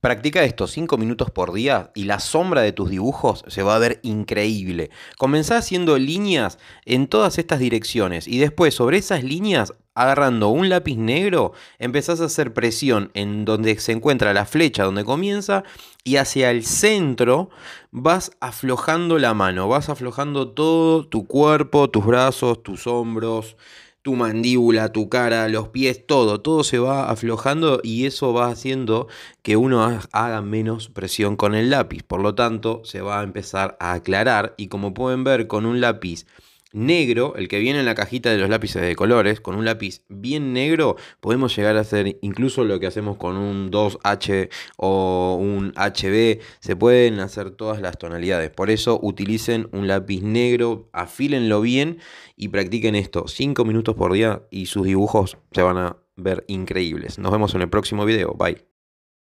Practica esto 5 minutos por día y la sombra de tus dibujos se va a ver increíble. Comenzás haciendo líneas en todas estas direcciones y después sobre esas líneas, agarrando un lápiz negro, empezás a hacer presión en donde se encuentra la flecha, donde comienza, y hacia el centro vas aflojando la mano, vas aflojando todo tu cuerpo, tus brazos, tus hombros, tu mandíbula, tu cara, los pies, todo, todo se va aflojando y eso va haciendo que uno haga menos presión con el lápiz. Por lo tanto, se va a empezar a aclarar y como pueden ver con un lápiz negro, el que viene en la cajita de los lápices de colores, con un lápiz bien negro, podemos llegar a hacer incluso lo que hacemos con un 2H o un HB, se pueden hacer todas las tonalidades. Por eso utilicen un lápiz negro, afílenlo bien y practiquen esto 5 minutos por día y sus dibujos se van a ver increíbles. Nos vemos en el próximo video, bye.